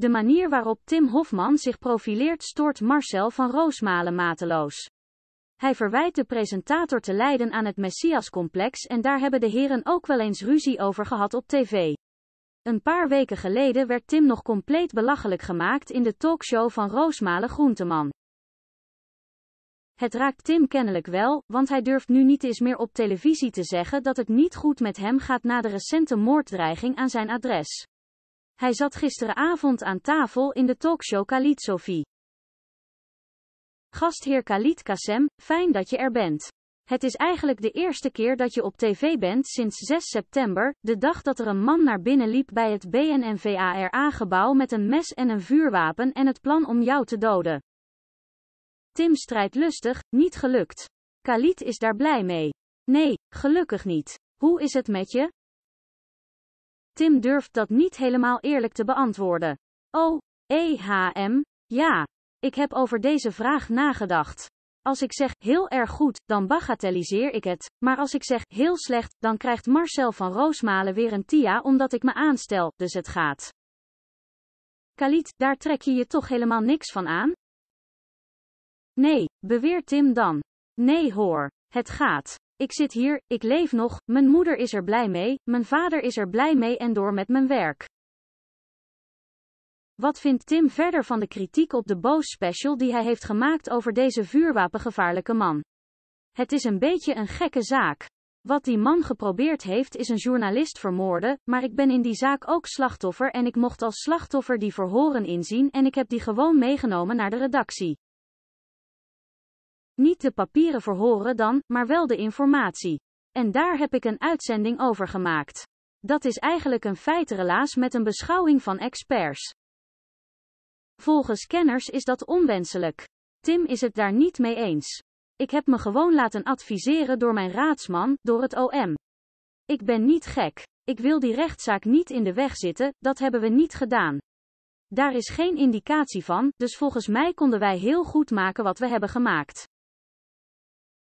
De manier waarop Tim Hofman zich profileert stoort Marcel van Roosmalen mateloos. Hij verwijt de presentator te lijden aan het Messias-complex en daar hebben de heren ook wel eens ruzie over gehad op tv. Een paar weken geleden werd Tim nog compleet belachelijk gemaakt in de talkshow van Roosmalen Groenteman. Het raakt Tim kennelijk wel, want hij durft nu niet eens meer op televisie te zeggen dat het niet goed met hem gaat na de recente moorddreiging aan zijn adres. Hij zat gisteravond aan tafel in de talkshow Khalid Sophie. Gastheer Khalid Kassem, fijn dat je er bent. Het is eigenlijk de eerste keer dat je op tv bent sinds 6 september, de dag dat er een man naar binnen liep bij het BNNVARA-gebouw met een mes en een vuurwapen en het plan om jou te doden. Tim strijdt lustig, niet gelukt. Khalid is daar blij mee. Nee, gelukkig niet. Hoe is het met je? Tim durft dat niet helemaal eerlijk te beantwoorden. Oh, EHM, ja. Ik heb over deze vraag nagedacht. Als ik zeg heel erg goed, dan bagatelliseer ik het. Maar als ik zeg heel slecht, dan krijgt Marcel van Roosmalen weer een TIA omdat ik me aanstel, dus het gaat. Khalid, daar trek je je toch helemaal niks van aan? Nee, beweert Tim dan. Nee hoor, het gaat. Ik zit hier, ik leef nog, mijn moeder is er blij mee, mijn vader is er blij mee en door met mijn werk. Wat vindt Tim verder van de kritiek op de Boos special die hij heeft gemaakt over deze vuurwapengevaarlijke man? Het is een beetje een gekke zaak. Wat die man geprobeerd heeft is een journalist vermoorden, maar ik ben in die zaak ook slachtoffer en ik mocht als slachtoffer die verhoren inzien en ik heb die gewoon meegenomen naar de redactie. Niet de papieren verhoren dan, maar wel de informatie. En daar heb ik een uitzending over gemaakt. Dat is eigenlijk een feitrelaas met een beschouwing van experts. Volgens kenners is dat onwenselijk. Tim is het daar niet mee eens. Ik heb me gewoon laten adviseren door mijn raadsman, door het OM. Ik ben niet gek. Ik wil die rechtszaak niet in de weg zitten, dat hebben we niet gedaan. Daar is geen indicatie van, dus volgens mij konden wij heel goed maken wat we hebben gemaakt.